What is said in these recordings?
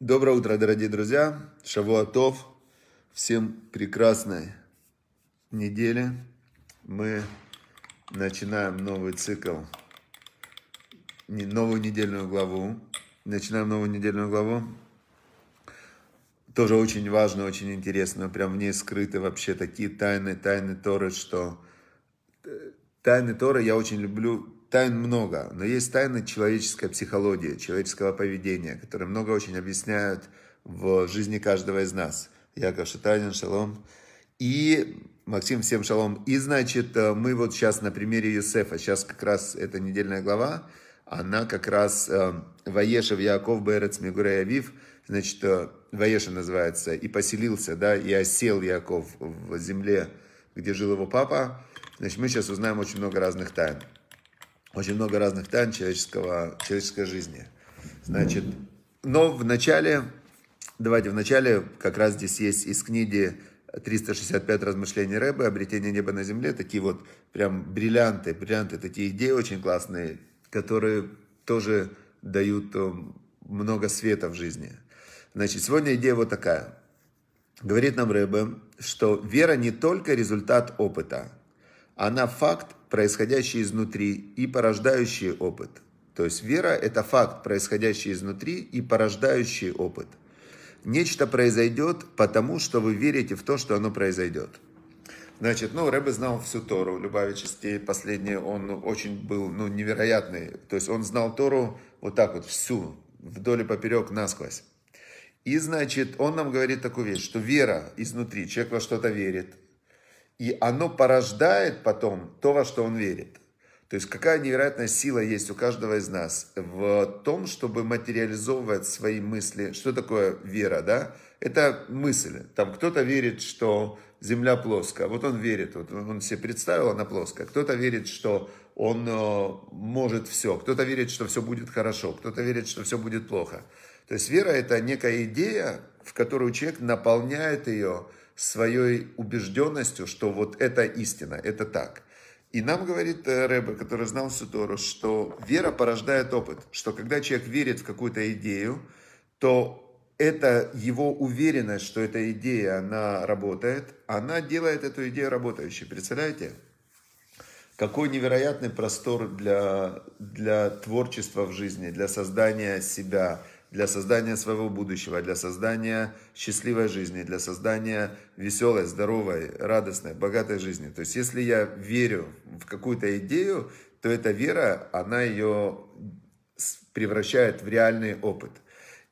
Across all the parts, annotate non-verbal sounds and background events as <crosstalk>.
Доброе утро, дорогие друзья. Шавуатов. Всем прекрасной недели. Мы начинаем новый цикл, новую недельную главу. Начинаем новую недельную главу. Тоже очень важно, очень интересно. Прям в ней скрыты вообще такие тайны, тайны Торы, что... Э, тайны Торы я очень люблю тайн много, но есть тайны человеческой психологии, человеческого поведения, которые много очень объясняют в жизни каждого из нас. Яков Шатанин, шалом. И Максим, всем шалом. И значит, э, мы вот сейчас на примере Юсефа, сейчас как раз эта недельная глава, она как раз э, Ваешев Яков Берец Мигурей Авив, значит, э, Ваеша называется, и поселился, да, и осел Яков в земле, где жил его папа. Значит, мы сейчас узнаем очень много разных тайн очень много разных тайн человеческого, человеческой жизни. Значит, но в начале, давайте в начале, как раз здесь есть из книги 365 размышлений Рэбы, обретение неба на земле, такие вот прям бриллианты, бриллианты, такие идеи очень классные, которые тоже дают э, много света в жизни. Значит, сегодня идея вот такая. Говорит нам Рэбе, что вера не только результат опыта, она факт происходящий изнутри, и порождающий опыт. То есть вера – это факт, происходящий изнутри и порождающий опыт. Нечто произойдет, потому что вы верите в то, что оно произойдет. Значит, ну, Рэбе знал всю Тору, любая из последняя он очень был, ну, невероятный. То есть он знал Тору вот так вот всю, вдоль и поперек, насквозь. И, значит, он нам говорит такую вещь, что вера изнутри, человек во что-то верит, и оно порождает потом то, во что он верит. То есть какая невероятная сила есть у каждого из нас в том, чтобы материализовывать свои мысли. Что такое вера, да? Это мысль. Там кто-то верит, что земля плоская. Вот он верит, вот он себе представил, она плоская. Кто-то верит, что он э, может все. Кто-то верит, что все будет хорошо. Кто-то верит, что все будет плохо. То есть вера – это некая идея, в которую человек наполняет ее своей убежденностью, что вот это истина, это так. И нам говорит э, Рэбе, который знал всю что вера порождает опыт, что когда человек верит в какую-то идею, то это его уверенность, что эта идея, она работает, она делает эту идею работающей. Представляете? Какой невероятный простор для, для творчества в жизни, для создания себя, для создания своего будущего, для создания счастливой жизни, для создания веселой, здоровой, радостной, богатой жизни. То есть если я верю в какую-то идею, то эта вера, она ее превращает в реальный опыт.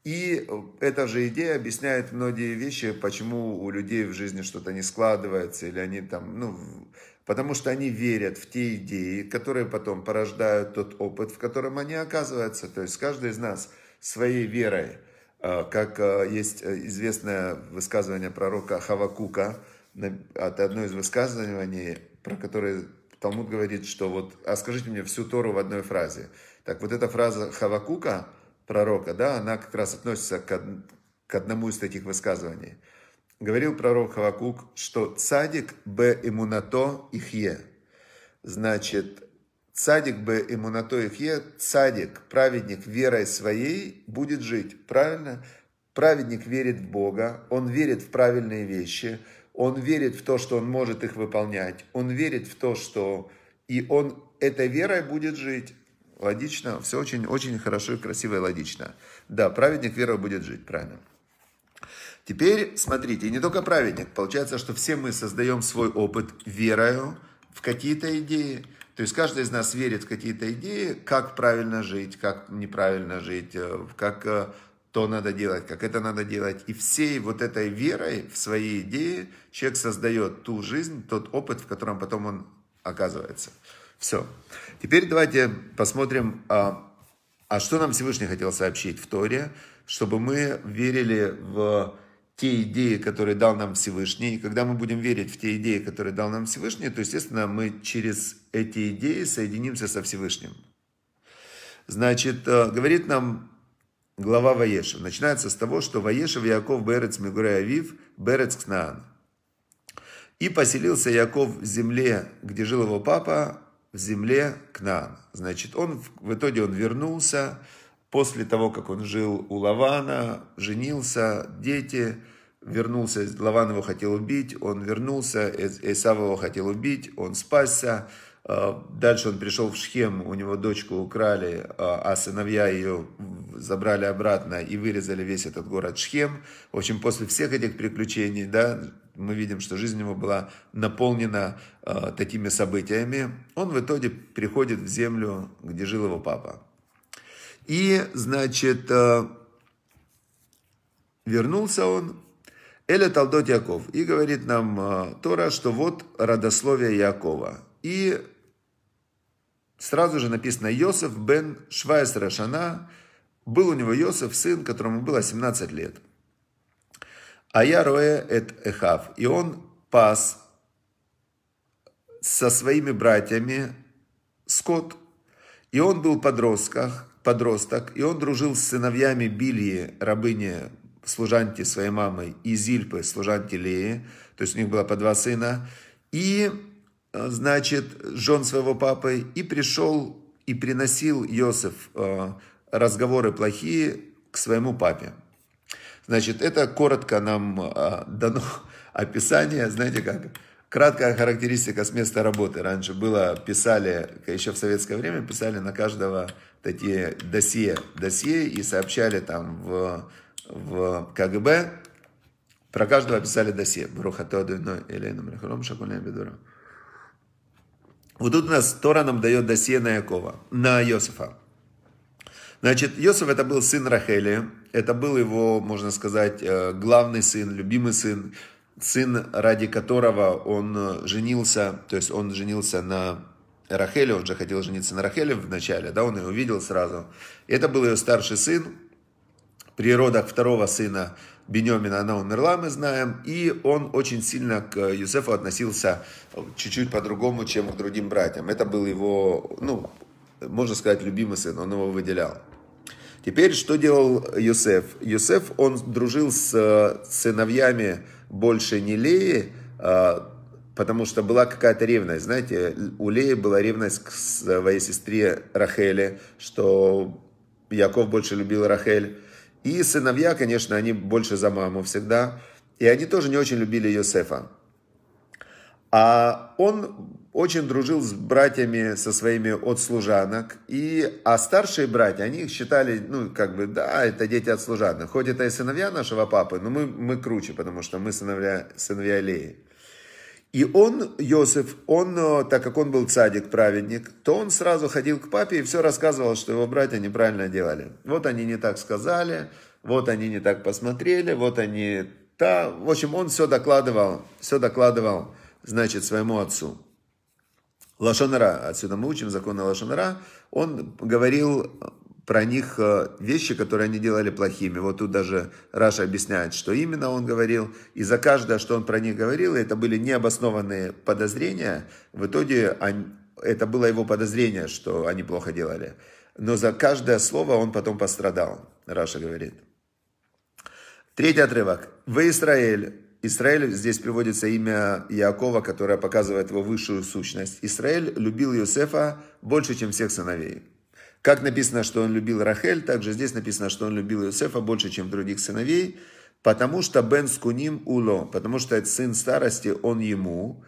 И э, эта же идея объясняет многие вещи, почему у людей в жизни что-то не складывается, или они там, ну, потому что они верят в те идеи, которые потом порождают тот опыт, в котором они оказываются. То есть каждый из нас – своей верой, а, как а, есть э, известное высказывание пророка Хавакука, это одно из высказываний, про которое Талмуд говорит, что вот, а скажите мне всю Тору в одной фразе. Так вот эта фраза Хавакука, пророка, да, она как раз относится к, к одному из таких высказываний. Говорил пророк Хавакук, что цадик б имунато ихе. Значит, Цадик бы ему на их е, цадик, праведник верой своей будет жить. Правильно? Праведник верит в Бога, он верит в правильные вещи, он верит в то, что он может их выполнять, он верит в то, что... И он этой верой будет жить. Логично, все очень, очень хорошо, красиво и логично. Да, праведник верой будет жить, правильно. Теперь, смотрите, не только праведник. Получается, что все мы создаем свой опыт верою в какие-то идеи. То есть каждый из нас верит в какие-то идеи, как правильно жить, как неправильно жить, э, как э, то надо делать, как это надо делать. И всей вот этой верой в свои идеи человек создает ту жизнь, тот опыт, в котором потом он оказывается. Все. Теперь давайте посмотрим, а, а что нам Всевышний хотел сообщить в Торе, чтобы мы верили в те идеи, которые дал нам Всевышний. И когда мы будем верить в те идеи, которые дал нам Всевышний, то, естественно, мы через эти идеи соединимся со Всевышним. Значит, э, говорит нам глава Ваешев. Начинается с того, что Ваешев Яков Берец Мигурай Авив Берец Кнаан. И поселился Яков в земле, где жил его папа, в земле Кнаан. Значит, он в итоге он вернулся, После того, как он жил у Лавана, женился, дети, вернулся, Лаван его хотел убить, он вернулся, Эсав его хотел убить, он спасся. А, дальше он пришел в Шхем, у него дочку украли, а, а сыновья ее забрали обратно и вырезали весь этот город Шхем. В общем, после всех этих приключений, да, мы видим, что жизнь его была наполнена э, такими событиями. Он в итоге приходит в землю, где жил его папа. И, значит, э, вернулся он, Эля Талдот Яков, и говорит нам э, Тора, что вот родословие Якова. И сразу же написано Йосеф бен Швайс Рашана, был у него Йосеф, сын, которому было 17 лет. А я роэ эт эхав. И он пас со своими братьями скот. И он был в подростках, подросток, и он дружил с сыновьями Билии, рабыни, служанки своей мамы, и Зильпы, служанки Леи, то есть у них было по два сына, и, э, значит, жен своего папы, и пришел и приносил Иосиф э, разговоры плохие к своему папе. Значит, это коротко нам э, дано <laughs> описание, знаете как, Краткая характеристика с места работы. Раньше было, писали, еще в советское время, писали на каждого такие досье, досье и сообщали там в, в КГБ, про каждого писали досье. Вот тут у нас Тора нам дает досье на Якова, на Йосифа. Значит, Йосиф это был сын Рахели, это был его, можно сказать, э, главный сын, любимый сын, сын, ради которого он э, женился, то есть он женился на Рахеле, он же хотел жениться на Рахеле вначале, да, он ее увидел сразу. Это был ее старший сын. При родах второго сына Бенемина она умерла, мы знаем, и он очень сильно к Юсефу относился чуть-чуть по-другому, чем к другим братьям. Это был его, ну, можно сказать, любимый сын, он его выделял. Теперь, что делал Юсеф? Юсеф, он дружил с э, сыновьями больше не Леи, а, потому что была какая-то ревность. Знаете, у Леи была ревность к своей сестре Рахеле, что Яков больше любил Рахель. И сыновья, конечно, они больше за маму всегда. И они тоже не очень любили Йосефа. А он очень дружил с братьями, со своими от служанок. И, а старшие братья, они их считали, ну, как бы, да, это дети от служанок. Хоть это и сыновья нашего папы, но мы, мы круче, потому что мы сыновья, сыновья Леи. И он, Йосиф, он, э, так как он был цадик, праведник, то он сразу ходил к папе и все рассказывал, что его братья неправильно делали. Вот они не так сказали, вот они не так посмотрели, вот они... Та... В общем, он все докладывал, все докладывал значит, своему отцу. Лашонара, отсюда мы учим законы Лашонара, он говорил про них э, вещи, которые они делали плохими. Вот тут даже Раша объясняет, что именно он говорил. И за каждое, что он про них говорил, это были необоснованные подозрения. В итоге они, это было его подозрение, что они плохо делали. Но за каждое слово он потом пострадал, Раша говорит. Третий отрывок. «Вы, Израиль, Израиль, здесь приводится имя Иакова, которое показывает его высшую сущность. Израиль любил Иосифа больше, чем всех сыновей. Как написано, что он любил Рахель, также здесь написано, что он любил Иосифа больше, чем других сыновей, потому что Бен Скуним Уло, потому что это сын старости, он ему.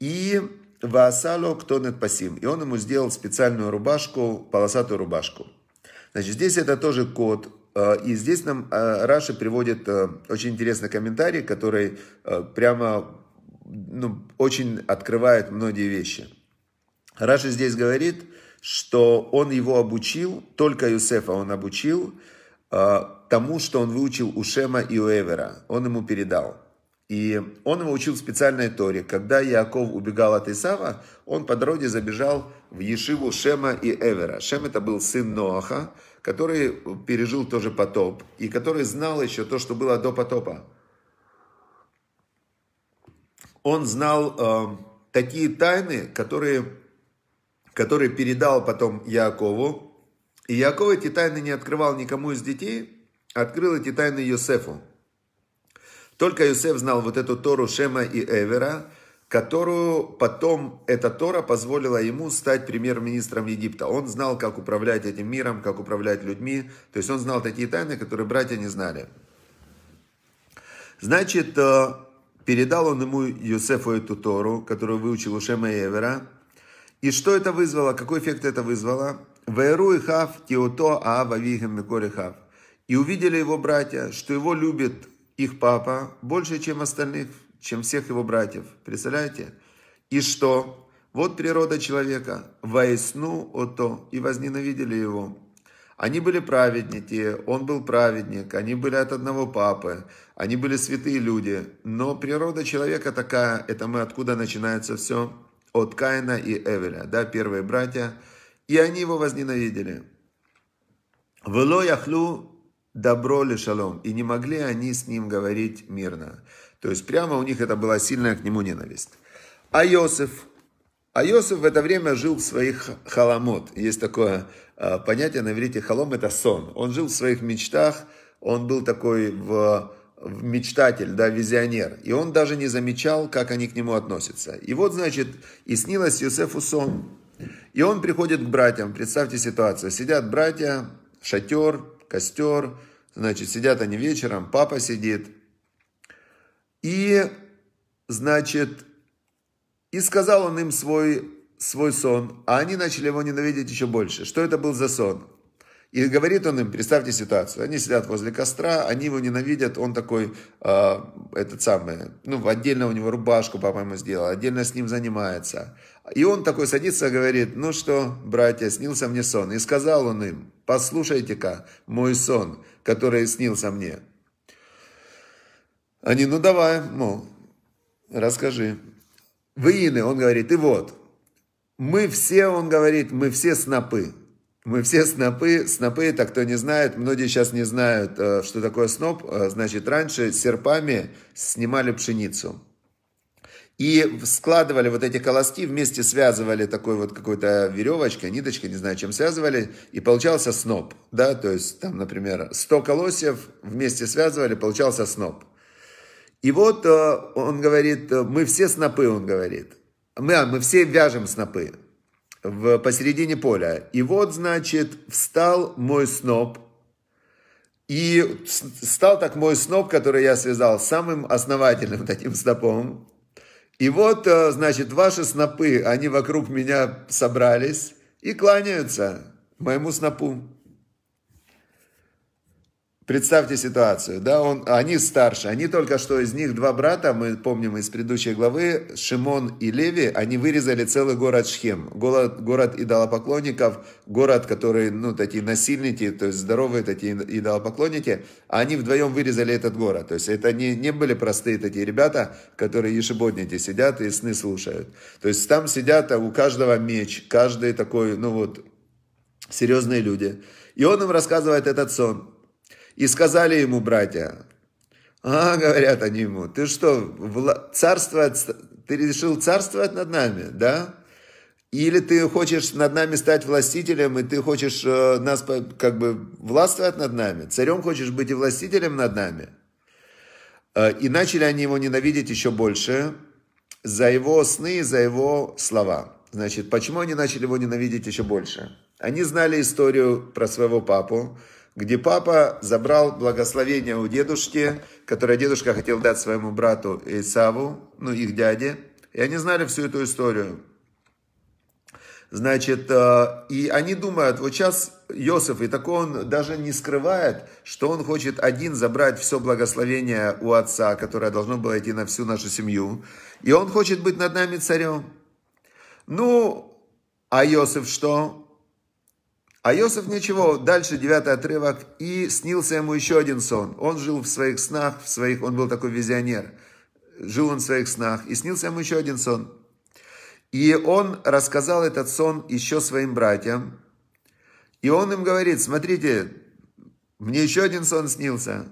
И Ваасало кто нет пасим. И он ему сделал специальную рубашку, полосатую рубашку. Значит, здесь это тоже код, Э, и здесь нам э, Раши приводит э, очень интересный комментарий, который прямо ну, очень открывает многие вещи. Раши здесь говорит, что он его обучил, только Юсефа он обучил тому, что он выучил у Шема и у Эвера. Он ему передал. И он его учил в специальной Торе. Когда Яков убегал от Исава, он по дороге забежал в Ешиву Шема и Эвера. Шем это был сын Ноаха, который пережил тоже потоп и который знал еще то, что было до потопа. Он знал э, такие тайны, которые, которые передал потом Якову. И Яков эти тайны не открывал никому из детей, открыл эти тайны Йосефу. Только Йосеф знал вот эту Тору Шема и Эвера – которую потом эта Тора позволила ему стать премьер-министром Египта. Он знал, как управлять этим миром, как управлять людьми. То есть он знал такие тайны, которые братья не знали. Значит, э, передал он ему Юсефу эту Тору, которую выучил у Шема Эвера. И что это вызвало, какой эффект это вызвало? Вэру и хав, тиото аава вихем микори хав. И увидели его братья, что его любит их папа больше, чем остальных чем всех его братьев. Представляете? И что? Вот природа человека. Воесну ото. И возненавидели его. Они были праведники, он был праведник, они были от одного папы, они были святые люди. Но природа человека такая, это мы откуда начинается все? От Каина и Эвеля, да, первые братья. И они его возненавидели. Вело яхлю добро ли шалом. И не могли они с ним говорить мирно. То есть прямо у них это была сильная к нему ненависть. А Йосиф, а Йосиф в это время жил в своих халамот. Есть такое а, понятие на иврите халом – это сон. Он жил в своих мечтах, он был такой в, в мечтатель, да, визионер. И он даже не замечал, как они к нему относятся. И вот, значит, и снилось Йосефу сон. И он приходит к братьям. Представьте ситуацию. Сидят братья, шатер, костер, значит, сидят они вечером, папа сидит. И, значит, и сказал он им свой, свой сон, а они начали его ненавидеть еще больше. Что это был за сон? И говорит он им, представьте ситуацию, они сидят возле костра, они его ненавидят, он такой, э, этот самый, ну, отдельно у него рубашку, по-моему, сделал, отдельно с ним занимается. И он такой садится и говорит, ну что, братья, снился мне сон. И сказал он им, послушайте-ка мой сон, который снился мне. Они, ну давай, мол, расскажи. Вы ины, он говорит, и вот, мы все, он говорит, мы все снопы. Мы все снопы. Снопы, это кто не знает, многие сейчас не знают, э, что такое сноп. Э, значит, раньше серпами снимали пшеницу. И складывали вот эти колоски, вместе связывали такой вот какой-то веревочкой, ниточкой, не знаю, чем связывали, и получался сноп, да, то есть там, например, 100 колосьев вместе связывали, получался сноп. И вот э, он говорит, мы все снопы, он говорит, мы, а мы все вяжем снопы, в, посередине поля. И вот, значит, встал мой сноп, и стал так мой сноп, который я связал самым основательным <laughs> таким снопом. И вот, э, значит, ваши снопы, они вокруг меня собрались и кланяются моему снопу. Представьте ситуацию, да, он, они старше, они только что из них два брата, мы помним из предыдущей главы, Шимон и Леви, они вырезали целый город Шхем, город, город идолопоклонников, город, который, ну, такие насильники, то есть здоровые такие идолопоклонники, а они вдвоем вырезали этот город, то есть это не, не были простые такие ребята, которые ежебодники сидят и сны слушают, то есть там сидят, а у каждого меч, каждый такой, ну вот, серьезные люди, и он им рассказывает этот сон, и сказали ему братья, а, говорят они ему, ты что, царствовать, ты решил царствовать над нами, да? Или ты хочешь над нами стать властителем, и ты хочешь э, нас как бы властвовать над нами? Царем хочешь быть и властителем над нами? Э, и начали они его ненавидеть еще больше за его сны и за его слова. Значит, почему они начали его ненавидеть еще больше? Они знали историю про своего папу, где папа забрал благословение у дедушки, которое дедушка хотел дать своему брату Исаву, ну, их дяде. И они знали всю эту историю. Значит, э, и они думают, вот сейчас Йосиф, и такой он даже не скрывает, что он хочет один забрать все благословение у отца, которое должно было идти на всю нашу семью, и он хочет быть над нами царем. Ну, а Йосиф что? А Иосиф ничего, дальше девятый отрывок, и снился ему еще один сон. Он жил в своих снах, в своих, он был такой визионер. Жил он в своих снах, и снился ему еще один сон. И он рассказал этот сон еще своим братьям. И он им говорит, смотрите, мне еще один сон снился.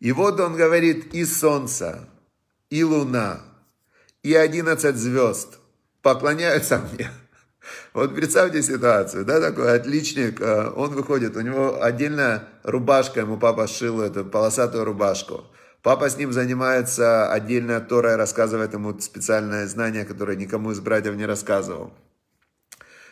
И вот он говорит, и солнце, и луна, и одиннадцать звезд поклоняются мне. Вот представьте ситуацию, да, такой отличник, э, он выходит, у него отдельная рубашка, ему папа сшил эту полосатую рубашку. Папа с ним занимается отдельно, Тора рассказывает ему специальное знание, которое никому из братьев не рассказывал.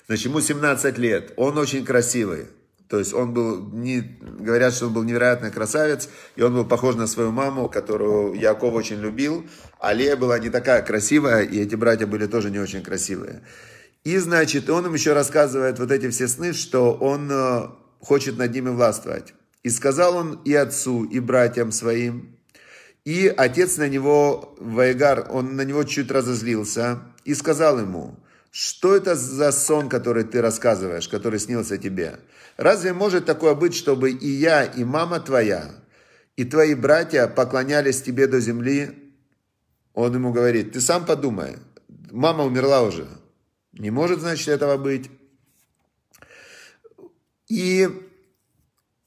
Значит, ему 17 лет, он очень красивый. То есть он был, не, говорят, что он был невероятный красавец, и он был похож на свою маму, которую Яков очень любил, а Лея была не такая красивая, и эти братья были тоже не очень красивые. И, значит, он им еще рассказывает вот эти все сны, что он э, хочет над ними властвовать. И сказал он и отцу, и братьям своим. И отец на него, Вайгар, он на него чуть разозлился и сказал ему, что это за сон, который ты рассказываешь, который снился тебе? Разве может такое быть, чтобы и я, и мама твоя, и твои братья поклонялись тебе до земли? Он ему говорит, ты сам подумай, мама умерла уже, не может, значит, этого быть. И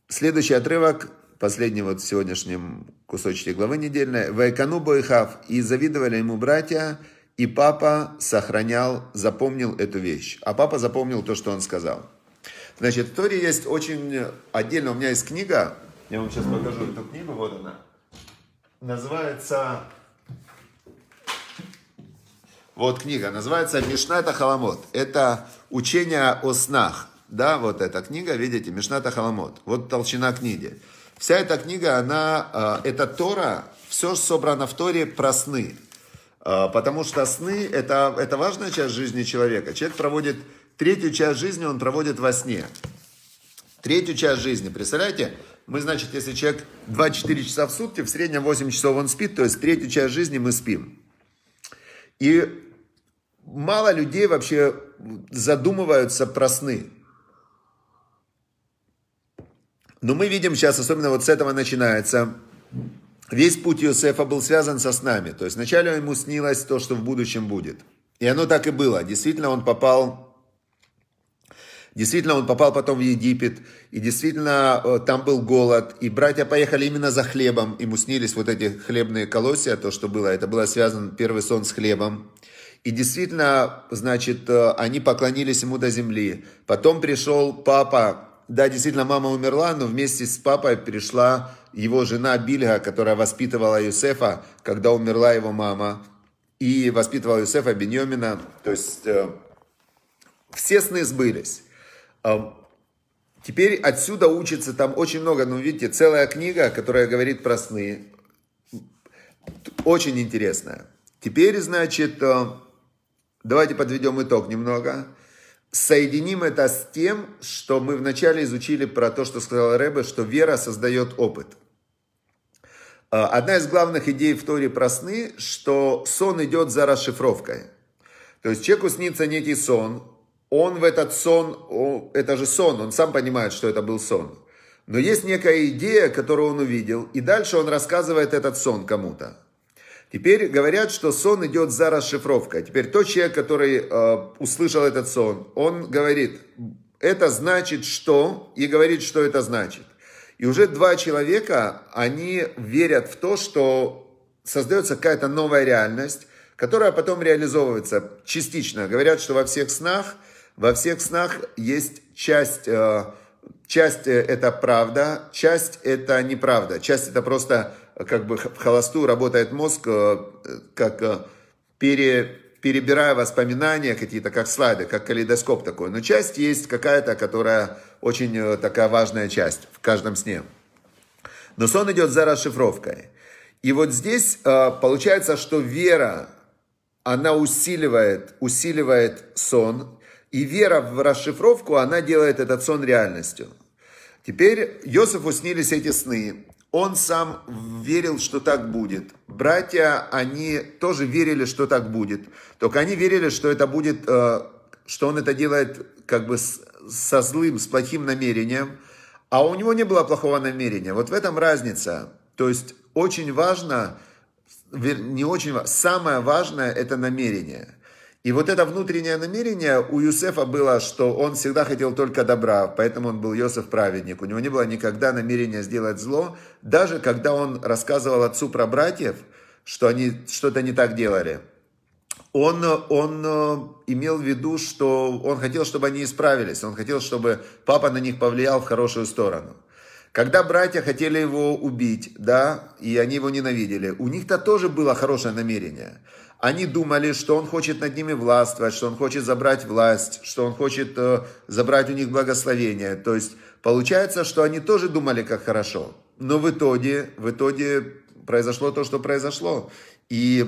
следующий отрывок, последний вот в сегодняшнем кусочке главы недельной. «Вайкану Бойхав, и завидовали ему братья, и папа сохранял, запомнил эту вещь». А папа запомнил то, что он сказал. Значит, в Торе есть очень... Отдельно у меня есть книга, я вам сейчас покажу эту книгу, вот она. Называется вот книга, называется «Мишната Халамот». Это учение о снах. Да, вот эта книга, видите, «Мишната Халамот». Вот толщина книги. Вся эта книга, она, э, это Тора, все собрано в Торе про сны. Э, потому что сны это, – это важная часть жизни человека. Человек проводит третью часть жизни, он проводит во сне. Третью часть жизни, представляете? Мы, значит, если человек 2-4 часа в сутки, в среднем 8 часов он спит, то есть третью часть жизни мы спим. И мало людей вообще задумываются про сны. Но мы видим сейчас, особенно вот с этого начинается, весь путь Иосифа был связан со снами. То есть вначале ему снилось то, что в будущем будет. И оно так и было. Действительно, он попал Действительно, он попал потом в Египет, и действительно э, там был голод, и братья поехали именно за хлебом. Ему снились вот эти хлебные колосья, то, что было. Это было связано первый сон с хлебом. И действительно, значит, э, они поклонились ему до земли. Потом пришел папа, да, действительно, мама умерла, но вместе с папой пришла его жена Бильга, которая воспитывала Юсефа, когда умерла его мама, и воспитывала Юсефа Беньомина. То есть э, все сны сбылись. Э, теперь отсюда учится там очень много, ну видите, целая книга, которая говорит про сны. Очень интересная. Теперь, значит, э, Давайте подведем итог немного. Соединим это с тем, что мы вначале изучили про то, что сказал Рэбе, что вера создает опыт. А, одна из главных идей в Торе про сны, что сон идет за расшифровкой. То есть человеку снится некий сон, он в этот сон, это же сон, он сам понимает, что это был сон. Но есть некая идея, которую он увидел, и дальше он рассказывает этот сон кому-то. Теперь говорят, что сон идет за расшифровкой. Теперь тот человек, который э, услышал этот сон, он говорит, это значит что, и говорит, что это значит. И уже два человека, они верят в то, что создается какая-то новая реальность, которая потом реализовывается частично. Говорят, что во всех снах, во всех снах есть часть... Э, часть э, это правда, часть это неправда. Часть это просто э, как бы в холостую работает мозг, э, как пере, перебирая воспоминания какие-то, как слайды, как калейдоскоп такой. Но часть есть какая-то, которая очень такая важная часть в каждом сне. Но сон идет за расшифровкой. И вот здесь получается, что вера, она усиливает, усиливает сон, и вера в расшифровку, она делает этот сон реальностью. Теперь Йосифу снились эти сны. Он сам верил, что так будет. Братья, они тоже верили, что так будет. Только они верили, что это будет, э, что он это делает как бы со злым, с плохим намерением. А у него не было плохого намерения. Вот в этом разница. То есть очень важно, не очень важно, самое важное это намерение – и вот это внутреннее намерение у Юсефа было, что он всегда хотел только добра, поэтому он был Йосеф праведник. У него не было никогда намерения сделать зло, даже когда он рассказывал отцу про братьев, что они что-то не так делали. Он, он э, имел в виду, что он хотел, чтобы они исправились, он хотел, чтобы папа на них повлиял в хорошую сторону. Когда братья хотели его убить, да, и они его ненавидели, у них-то тоже было хорошее намерение – они думали, что он хочет над ними властвовать, что он хочет забрать власть, что он хочет э, забрать у них благословение. То есть получается, что они тоже думали, как хорошо. Но в итоге, в итоге произошло то, что произошло. И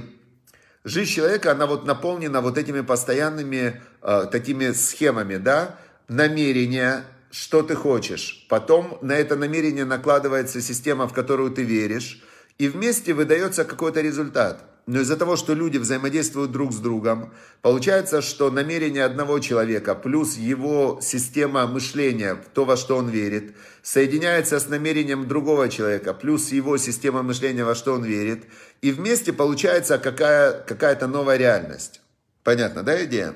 жизнь человека, она вот наполнена вот этими постоянными э, такими схемами, да, намерения, что ты хочешь. Потом на это намерение накладывается система, в которую ты веришь и вместе выдается какой-то результат. Но из-за того, что люди взаимодействуют друг с другом, получается, что намерение одного человека плюс его система мышления, то, во что он верит, соединяется с намерением другого человека плюс его система мышления, во что он верит, и вместе получается какая, какая-то новая реальность. Понятно, да, идея?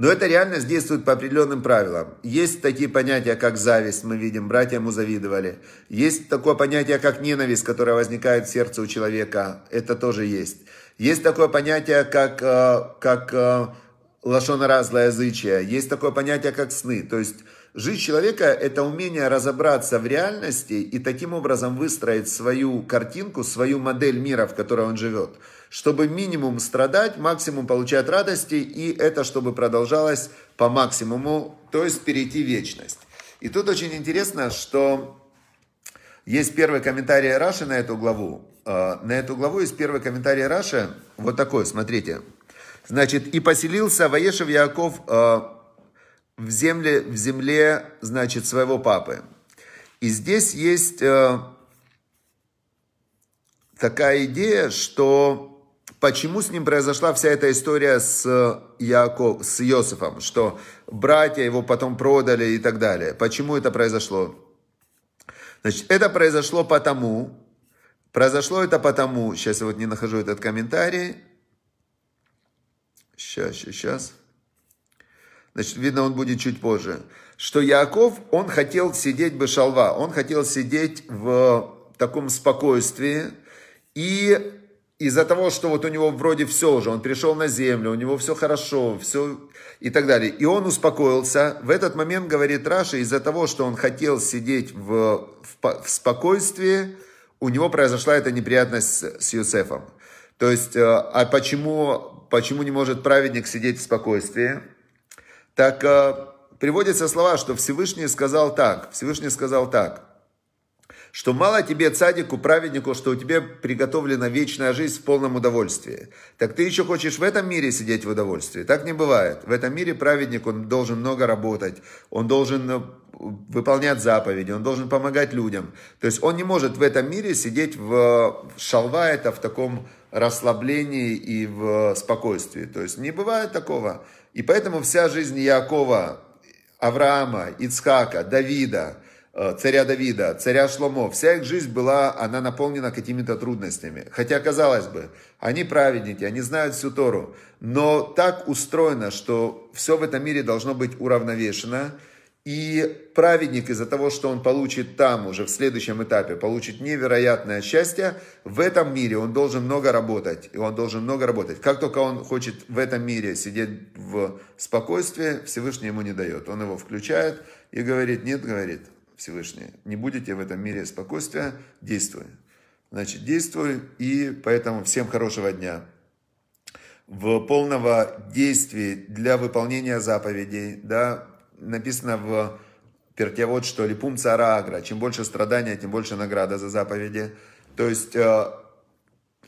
Но эта реальность действует по определенным правилам. Есть такие понятия, как зависть, мы видим, братья ему завидовали. Есть такое понятие, как ненависть, которая возникает в сердце у человека. Это тоже есть. Есть такое понятие, как, э, как э, лошонара, злоязычие. Есть такое понятие, как сны. То есть Жизнь человека – это умение разобраться в реальности и таким образом выстроить свою картинку, свою модель мира, в которой он живет чтобы минимум страдать, максимум получать радости, и это чтобы продолжалось по максимуму, то есть перейти в вечность. И тут очень интересно, что есть первый комментарий Раши на эту главу. А, на эту главу есть первый комментарий Раши, вот такой, смотрите. Значит, и поселился Ваешев Яков а, в земле, в земле, значит, своего папы. И здесь есть а, такая идея, что Почему с ним произошла вся эта история с, э, Яков, с Иосифом, что братья его потом продали и так далее? Почему это произошло? Значит, это произошло потому, произошло это потому, сейчас я вот не нахожу этот комментарий, сейчас, сейчас, Значит, видно, он будет чуть позже. Что Яков, он хотел сидеть бы шалва, он хотел сидеть в таком спокойствии. И из-за того, что вот у него вроде все уже, он пришел на землю, у него все хорошо, все и так далее. И он успокоился. В этот момент, говорит Раша, из-за того, что он хотел сидеть в, в, в спокойствии, у него произошла эта неприятность с, с Юсефом. То есть, э, а почему, почему не может праведник сидеть в спокойствии? Так э, приводятся слова, что Всевышний сказал так, Всевышний сказал так – что мало тебе, цадику, праведнику, что у тебя приготовлена вечная жизнь в полном удовольствии. Так ты еще хочешь в этом мире сидеть в удовольствии? Так не бывает. В этом мире праведник, он должен много работать, он должен э, выполнять заповеди, он должен помогать людям. То есть он не может в этом мире сидеть в шалва, это в таком расслаблении и в спокойствии. То есть не бывает такого. И поэтому вся жизнь Якова, Авраама, Ицхака, Давида – Э, царя Давида, царя Шломо, вся их жизнь была, она наполнена какими-то трудностями. Хотя, казалось бы, они праведники, они знают всю Тору. Но так устроено, что все в этом мире должно быть уравновешено. И праведник из-за того, что он получит там уже в следующем этапе, получит невероятное счастье, в этом мире он должен много работать. И он должен много работать. Как только он хочет в этом мире сидеть в спокойствии, Всевышний ему не дает. Он его включает и говорит, нет, говорит, Всевышний. Не будете в этом мире спокойствия, действуй. Значит, действуй, и поэтому всем хорошего дня. В полного действия для выполнения заповедей, да, написано в Пертевод, что липум цара агра. Чем больше страдания, тем больше награда за заповеди. То есть э,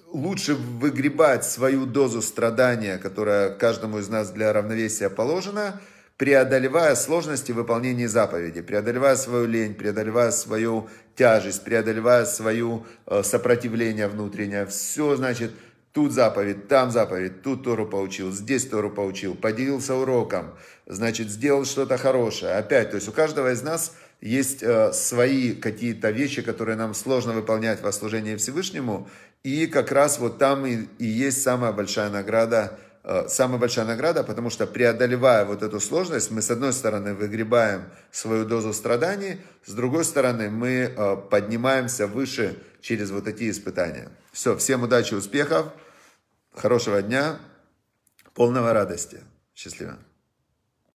лучше выгребать свою дозу страдания, которая каждому из нас для равновесия положена, преодолевая сложности выполнения заповеди, преодолевая свою лень, преодолевая свою тяжесть, преодолевая свое э, сопротивление внутреннее. Все, значит, тут заповедь, там заповедь, тут Тору получил, здесь Тору получил, поделился уроком, значит, сделал что-то хорошее. Опять, то есть у каждого из нас есть э, свои какие-то вещи, которые нам сложно выполнять во служении Всевышнему, и как раз вот там и, и есть самая большая награда – Э, самая большая награда, потому что преодолевая вот эту сложность, мы с одной стороны выгребаем свою дозу страданий, с другой стороны мы э, поднимаемся выше через вот эти испытания. Все, всем удачи, успехов, хорошего дня, полного радости. Счастливо.